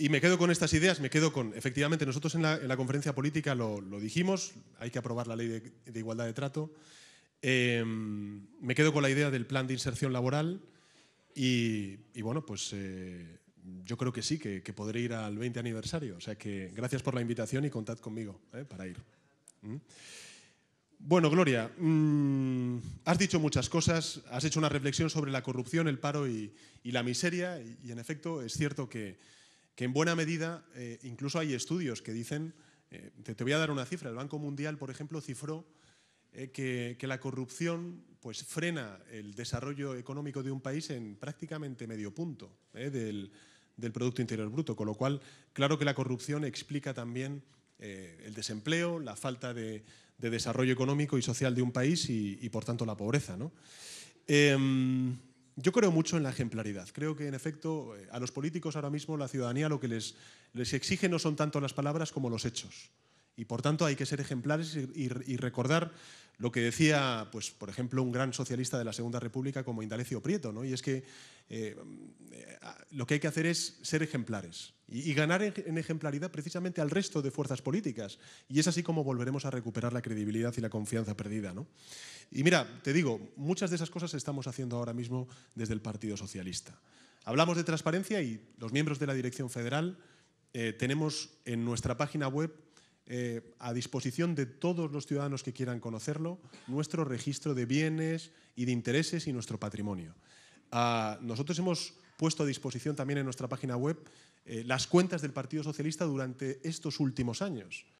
y me quedo con estas ideas, me quedo con, efectivamente, nosotros en la, conferencia política lo, dijimos, hay que aprobar la ley de, igualdad de trato, em, me quedo con la idea del plan de inserción laboral y, bueno, pues eh, yo creo que sí, que, podré ir al 20 aniversario, o sea que gracias por la invitación y contad conmigo eh, para ir. ¿Mm? Bueno, Gloria, mm, has dicho muchas cosas, has hecho una reflexión sobre la corrupción, el paro y, la miseria y en efecto es cierto que que en buena medida eh, incluso hay estudios que dicen, eh, te, voy a dar una cifra, el Banco Mundial, por ejemplo, cifró eh, que, la corrupción pues, frena el desarrollo económico de un país en prácticamente medio punto del, Producto Interior Bruto, con lo cual, claro que la corrupción explica también el desempleo, la falta de, desarrollo económico y social de un país y, y por tanto, la pobreza. ¿no? Em, yo creo mucho en la ejemplaridad. Creo que, en efecto, eh, a los políticos ahora mismo, la ciudadanía, lo que les, les exige no son tanto las palabras como los hechos. Y, por tanto, hay que ser ejemplares y, recordar lo que decía, pues, por ejemplo, un gran socialista de la Segunda República como Indalecio Prieto, ¿no? y es que eh, lo que hay que hacer es ser ejemplares y, ganar en, ejemplaridad precisamente al resto de fuerzas políticas. Y es así como volveremos a recuperar la credibilidad y la confianza perdida. Y mira, te digo, muchas de esas cosas estamos haciendo ahora mismo desde el Partido Socialista. Hablamos de transparencia y los miembros de la Dirección Federal eh, tenemos en nuestra página web eh, a disposición de todos los ciudadanos que quieran conocerlo nuestro registro de bienes y de intereses y nuestro patrimonio nosotros hemos puesto a disposición también en nuestra página web eh, las cuentas del Partido Socialista durante estos últimos años.